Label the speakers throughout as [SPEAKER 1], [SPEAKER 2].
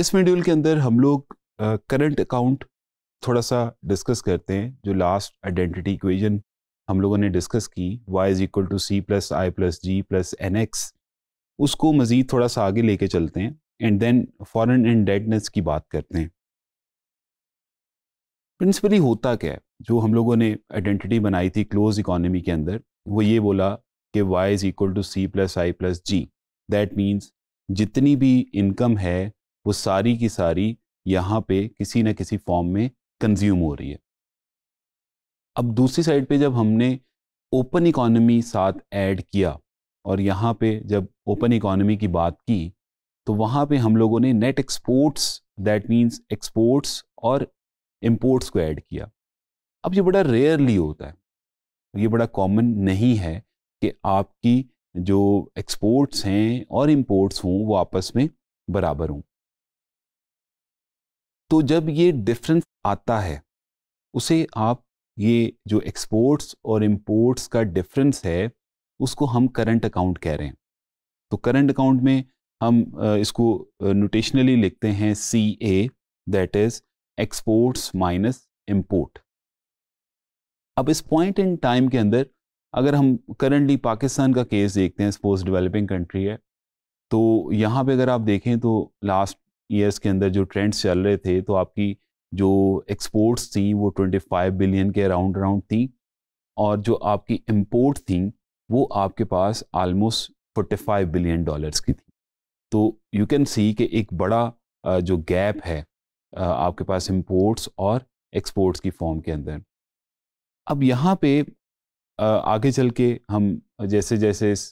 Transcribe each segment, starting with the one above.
[SPEAKER 1] इस मेड्यूल के अंदर हम लोग करंट अकाउंट थोड़ा सा डिस्कस करते हैं जो लास्ट आइडेंटिटी इक्वेशन हम लोगों ने डिस्कस की y is equal to C plus I plus G plus N X उसको मज़ीद थोड़ा सा आगे लेके चलते हैं and then foreign indebtedness की बात करते हैं प्रिंसिपली होता क्या है जो हम लोगों ने आइडेंटिटी बनाई थी क्लोज इकोनॉमी के अंदर वो ये बोला कि y is equal to C plus I plus G that means जितनी भी इनकम है वो सारी की सारी यहाँ पे किसी न किसी फॉर्म में कंज्यूम हो रही है अब दूसरी साइड पे जब हमने ओपन इकोनॉमी साथ ऐड किया और यहाँ पे जब ओपन इकोनॉमी की बात की तो वहाँ पे हम लोगों ने net exports that means exports और इम्पोर्ट्स को ऐड किया अब ये बड़ा रेयरली होता है ये बड़ा कॉमन नहीं है कि आपकी जो एक्सपोर्ट्स हैं और इम्पोर्ट्स हों वो आपस में बराबर हों तो जब ये डिफरेंस आता है उसे आप ये जो एक्सपोर्ट्स और इम्पोर्ट्स का डिफरेंस है उसको हम करंट अकाउंट कह रहे हैं तो करंट अकाउंट में हम इसको नोटेशनली लिखते हैं C A that is exports minus import अब इस पॉइंट इन टाइम के अंदर अगर हम करंटली पाकिस्तान का केस देखते हैं स्पोर्ट्स डेवलपिंग कंट्री है तो यहाँ पे अगर आप देखें तो लास्ट ईयर्स के अंदर जो ट्रेंड्स चल रहे थे तो आपकी जो एक्सपोर्ट्स थी वो 25 बिलियन के अराउंड अराउंड थी और जो आपकी इम्पोर्ट थी वो आपके पास आलमोस्ट 45 बिलियन डॉलर्स की थी तो यू कैन सी कि एक बड़ा जो गैप है आपके पास इम्पोर्ट्स और एक्सपोर्ट्स की फॉर्म के अंदर अब यहाँ पे आगे चल के हम जैसे जैसे इस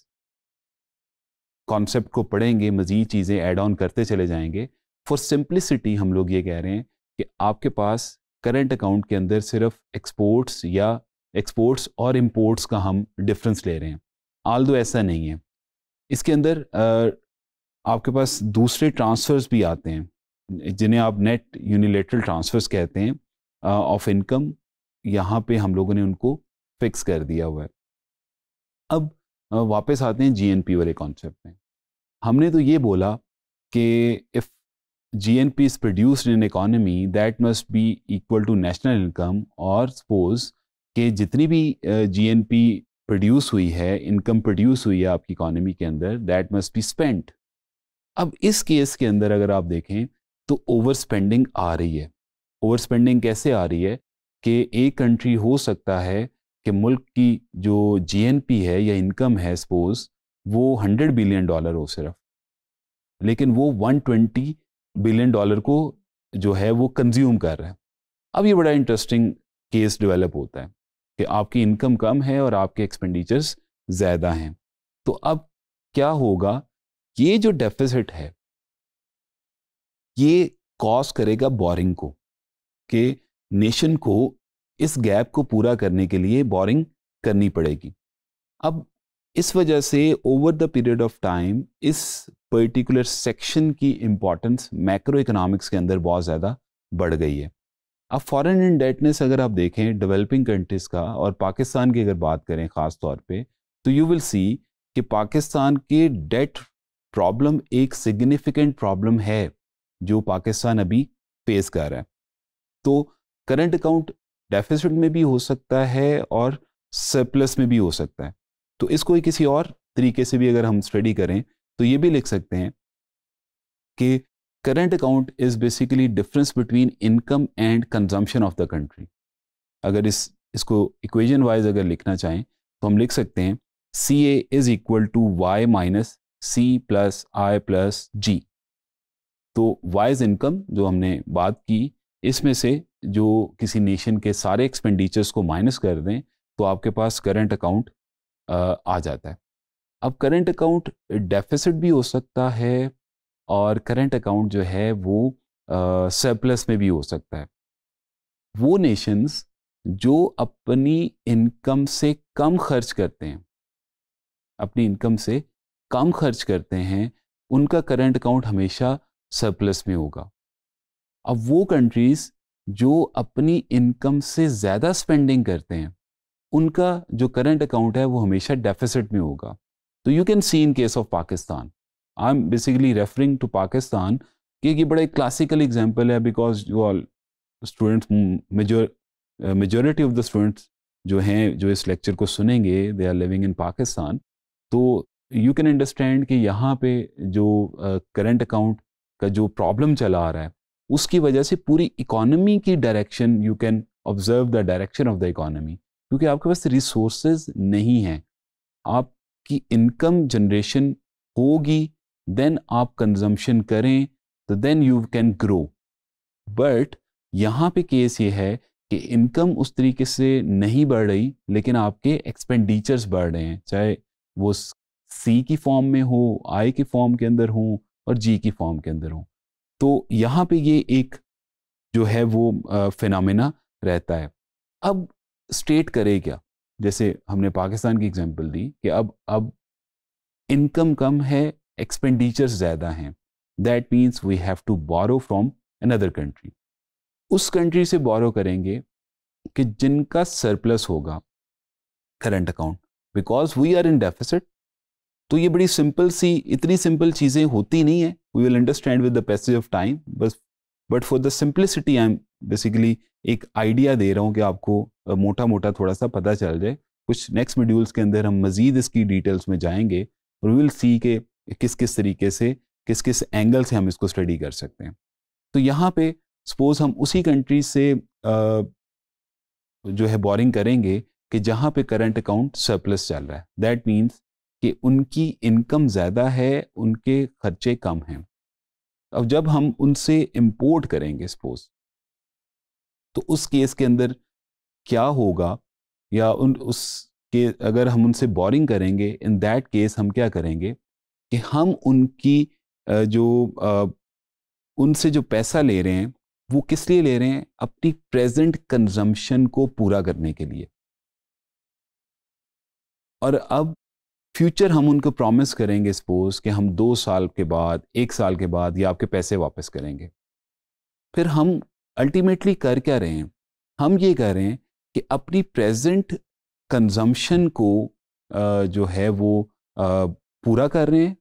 [SPEAKER 1] कॉन्सेप्ट को पढ़ेंगे मज़ीद चीज़ें ऐड ऑन करते चले जाएंगे फॉर सिंप्लिसिटी हम लोग ये कह रहे हैं कि आपके पास करंट अकाउंट के अंदर सिर्फ एक्सपोर्ट्स या एक्सपोर्ट्स और इम्पोर्ट्स का हम डिफरेंस ले रहे हैं आल दो ऐसा नहीं है इसके अंदर आपके पास दूसरे ट्रांसफ़र्स भी आते हैं जिन्हें आप नेट यूनिलेटरल ट्रांसफ़र्स कहते हैं ऑफ इनकम यहाँ पे हम लोगों ने उनको फिक्स कर दिया हुआ है अब वापस आते हैं जीएनपी वाले कॉन्सेप्ट में हमने तो ये बोला कि if GNP is produced in an economy that must be equal to national income or suppose के जितनी भी पी प्रोड्यूस हुई है इनकम प्रोड्यूस हुई है आपकी इकॉनमी के अंदर दैट मस्ट बी स्पेंट अब इस केस के अंदर अगर आप देखें तो ओवर स्पेंडिंग आ रही है ओवर स्पेंडिंग कैसे आ रही है कि एक कंट्री हो सकता है कि मुल्क की जो जीएनपी है या इनकम है सपोज वो हंड्रेड बिलियन डॉलर हो सिर्फ लेकिन वो वन ट्वेंटी बिलियन डॉलर को जो है वो कंज्यूम कर रहा है अब ये बड़ा इंटरेस्टिंग केस डेवलप होता है कि आपकी इनकम कम है और आपके एक्सपेंडिचर्स ज़्यादा हैं तो अब क्या होगा ये जो डेफिसिट है ये कॉज करेगा बोरिंग को कि नेशन को इस गैप को पूरा करने के लिए बोरिंग करनी पड़ेगी अब इस वजह से over the period of time इस पर्टिकुलर सेक्शन की इम्पॉर्टेंस मैक्रो इकोनॉमिक्स के अंदर बहुत ज़्यादा बढ़ गई है अब फॉरेन इंडेटनेस अगर आप देखें डेवलपिंग कंट्रीज़ का और पाकिस्तान की अगर बात करें ख़ास तौर पे तो यू विल सी कि पाकिस्तान के डेट प्रॉब्लम एक सिग्निफिकेंट प्रॉब्लम है जो पाकिस्तान अभी फेस कर रहा है तो करंट अकाउंट डेफिसिट में भी हो सकता है और सरप्लस में भी हो सकता है तो इसको किसी और तरीके से भी अगर हम स्टडी करें तो ये भी लिख सकते हैं कि current account is basically difference between income and consumption of the country अगर इस इसको इक्वेशन वाइज अगर लिखना चाहें तो हम लिख सकते हैं C A is equal to Y minus C plus I plus G तो वाइज इनकम जो हमने बात की इसमें से जो किसी नेशन के सारे एक्सपेंडिचर्स को माइनस कर दें तो आपके पास करंट अकाउंट आ जाता है अब करंट अकाउंट डेफिसिट भी हो सकता है और करंट अकाउंट जो है वो सरप्लस में भी हो सकता है वो नेशंस जो अपनी इनकम से कम खर्च करते हैं अपनी इनकम से कम खर्च करते हैं उनका करंट अकाउंट हमेशा सरप्लस में होगा अब वो कंट्रीज़ जो अपनी इनकम से ज़्यादा स्पेंडिंग करते हैं उनका जो करंट अकाउंट है वो हमेशा डेफिसिट में होगा तो you can see in case of Pakistan I am basically referring to Pakistan कि ये बड़ा एक क्लासिकल एग्जाम्पल है because you all students majority of the students जो हैं जो इस लेक्चर को सुनेंगे they are living in Pakistan तो यू कैन अंडरस्टैंड कि यहाँ पे जो करंट uh, अकाउंट का जो प्रॉब्लम चला आ रहा है उसकी वजह से पूरी इकोनॉमी की direction you can observe the direction of the economy क्योंकि आपके पास रिसोर्सेज नहीं हैं आप की इनकम जनरेशन होगी देन आप कंजम्पशन करें तो then you can grow but यहाँ पे केस ये है कि इनकम उस तरीके से नहीं बढ़ रही लेकिन आपके एक्सपेंडिचर्स बढ़ रहे हैं चाहे वो सी की फॉर्म में हो आई की फॉर्म के अंदर हो और जी की फॉर्म के अंदर हो तो यहाँ पे ये एक जो है वो फिनमिना रहता है अब स्टेट करे क्या जैसे हमने पाकिस्तान की एग्जांपल दी कि अब अब इनकम कम है एक्सपेंडिचर्स ज़्यादा हैं that means we have to borrow from another country उस कंट्री से बोरो करेंगे कि जिनका सरप्लस होगा current account because we are in deficit तो ये बड़ी सिंपल सी इतनी सिंपल चीज़ें होती नहीं है we will understand with the passage of time बस but for the simplicity I am basically एक आइडिया दे रहा हूँ कि आपको मोटा मोटा थोड़ा सा पता चल जाए कुछ नेक्स्ट मॉड्यूल्स के अंदर हम मज़ीद इसकी डिटेल्स में जाएंगे और विल सी के किस किस तरीके से किस किस एंगल से हम इसको स्टडी कर सकते हैं तो यहाँ पे सपोज़ हम उसी कंट्री से जो है बोरिंग करेंगे कि जहाँ पे करंट अकाउंट सरप्लस चल रहा है दैट मीन्स कि उनकी इनकम ज़्यादा है उनके खर्चे कम हैं अब जब हम उनसे इम्पोर्ट करेंगे सपोज तो उस केस के अंदर क्या होगा या उन उस के अगर हम उनसे बोरिंग करेंगे इन दैट केस हम क्या करेंगे कि हम उनकी जो उनसे जो पैसा ले रहे हैं वो किस लिए ले रहे हैं अपनी प्रेजेंट कंजम्पशन को पूरा करने के लिए और अब फ्यूचर हम उनको प्रॉमिस करेंगे सपोज कि हम दो साल के बाद एक साल के बाद ये आपके पैसे वापस करेंगे फिर हम अल्टीमेटली कर क्या रहे हैं हम ये कर रहे हैं कि अपनी प्रेजेंट कंजम्पशन को जो है वो पूरा कर रहे हैं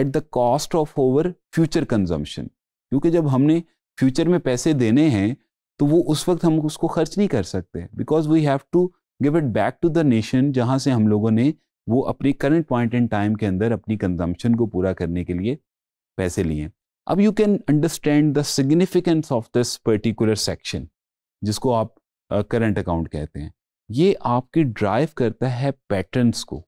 [SPEAKER 1] at the cost of over future consumption क्योंकि जब हमने फ्यूचर में पैसे देने हैं तो वो उस वक्त हम उसको खर्च नहीं कर सकते because we have to give it back to the nation जहाँ से हम लोगों ने वो अपने करंट पॉइंट इन टाइम के अंदर अपनी कंजम्पशन को पूरा करने के लिए पैसे लिए अब you can understand the significance of this particular section जिसको आप करंट uh, अकाउंट कहते हैं ये आपके ड्राइव करता है पैटर्न्स को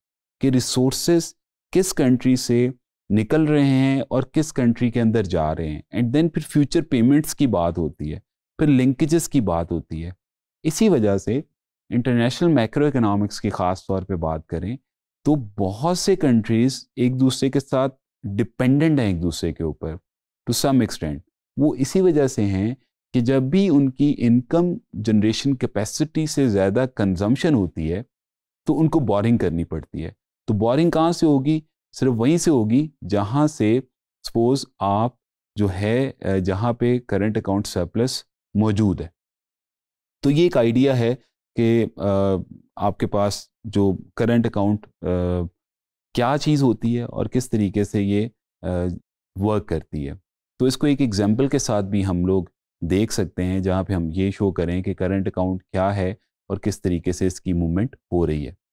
[SPEAKER 1] कि रिसोर्स किस कंट्री से निकल रहे हैं और किस कंट्री के अंदर जा रहे हैं एंड देन फिर फ्यूचर पेमेंट्स की बात होती है फिर लिंकेजेस की बात होती है इसी वजह से इंटरनेशनल माइक्रो इकोनॉमिक्स की ख़ास तौर पे बात करें तो बहुत से कंट्रीज एक दूसरे के साथ डिपेंडेंट हैं एक दूसरे के ऊपर टू सम एक्सटेंट वो इसी वजह से हैं कि जब भी उनकी इनकम जनरेशन कैपेसिटी से ज़्यादा कंजम्पशन होती है तो उनको बोरिंग करनी पड़ती है तो बोरिंग कहाँ से होगी सिर्फ वहीं से होगी जहाँ से सपोज आप जो है जहाँ पे करंट अकाउंट सरप्लस मौजूद है तो ये एक आइडिया है कि आपके पास जो करंट अकाउंट क्या चीज़ होती है और किस तरीके से ये वर्क करती है तो इसको एक एग्जाम्पल के साथ भी हम लोग देख सकते हैं जहाँ पे हम ये शो करें कि करंट अकाउंट क्या है और किस तरीके से इसकी मूवमेंट हो रही है